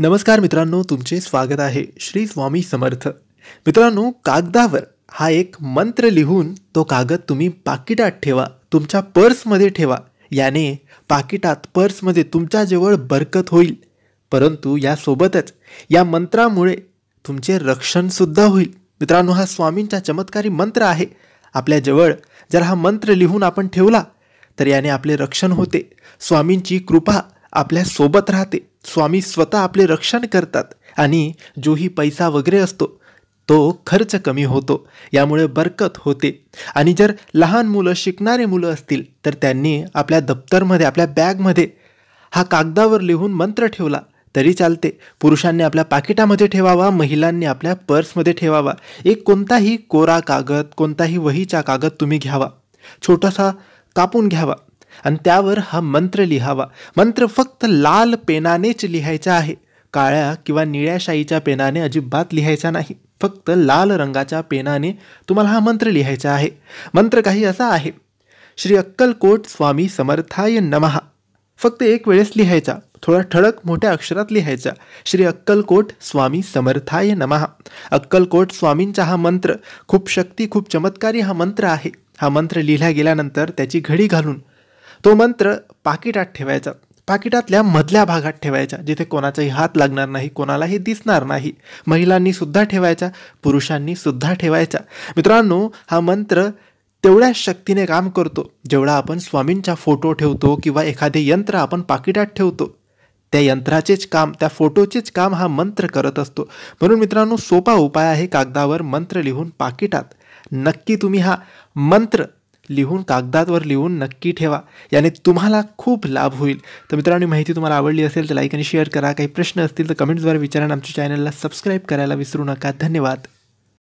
नमस्कार मित्रांनो तुमचे स्वागत आहे श्री स्वामी समर्थ मित्रांनो कागदावर हा एक मंत्र लिहून तो कागद तुम्ही पाकिटात ठेवा तुमच्या पर्समध्ये ठेवा याने पाकिटात पर्समध्ये तुमच्याजवळ बरकत होईल परंतु यासोबतच या मंत्रामुळे तुमचे रक्षणसुद्धा होईल मित्रांनो हा स्वामींचा चमत्कारी मंत्र आहे आपल्याजवळ जर हा मंत्र लिहून आपण ठेवला तर याने आपले रक्षण होते स्वामींची कृपा आपल्यासोबत राहते स्वामी स्वतः आपले रक्षण करतात आणि जोही पैसा वगैरे असतो तो खर्च कमी होतो यामुळे बरकत होते आणि जर लहान मुलं शिकणारे मुलं असतील तर त्यांनी आपल्या दप्तरमध्ये आपल्या बॅगमध्ये हा कागदावर लिहून मंत्र ठेवला तरी चालते पुरुषांनी आपल्या पाकिटामध्ये ठेवावा महिलांनी आपल्या पर्समध्ये ठेवावा एक कोणताही कोरा कागद कोणताही वहीचा कागद तुम्ही घ्यावा छोटासा कापून घ्यावा आणि त्यावर हा मंत्र लिहावा मंत्र फक्त लाल पेनानेच लिहायचा आहे काळ्या किंवा निळ्या शाईच्या पेनाने अजिबात लिहायचा नाही फक्त लाल रंगाच्या पेनाने तुम्हाला हा मंत्र लिहायचा आहे मंत्र काही असा आहे श्री अक्कलकोट स्वामी समर्थाय नमहा फक्त एक वेळेस लिहायचा थोडा ठळक मोठ्या अक्षरात लिहायचा श्री अक्कलकोट स्वामी समर्थाय नमहा अक्कलकोट स्वामींचा हा मंत्र खूप शक्ती खूप चमत्कारी हा मंत्र आहे हा मंत्र लिहिला गेल्यानंतर त्याची घडी घालून तो मंत्र पाकिटात ठेवायचा पाकिटातल्या मधल्या भागात ठेवायचा जिथे कोणाचाही हात लागणार नाही कोणालाही दिसणार नाही महिलांनी सुद्धा ठेवायचा पुरुषांनी सुद्धा ठेवायचा मित्रांनो हा मंत्र तेवढ्या शक्तीने काम करतो जेवढा आपण स्वामींचा फोटो ठेवतो किंवा एखादे यंत्र आपण पाकिटात ठेवतो त्या यंत्राचेच काम त्या फोटोचेच काम हा मंत्र करत असतो म्हणून मित्रांनो सोपा उपाय आहे कागदावर मंत्र लिहून पाकिटात नक्की तुम्ही हा मंत्र लिहून कागदावर लिहून नक्की ठेवा याने तुम्हाला खूप लाभ होईल तर मित्रांनी माहिती तुम्हाला आवडली असेल तर लाईक आणि शेअर करा काही प्रश्न असतील तर कमेंट्सद्वारे विचारा आमच्या चॅनलला सबस्क्राईब करायला विसरू नका धन्यवाद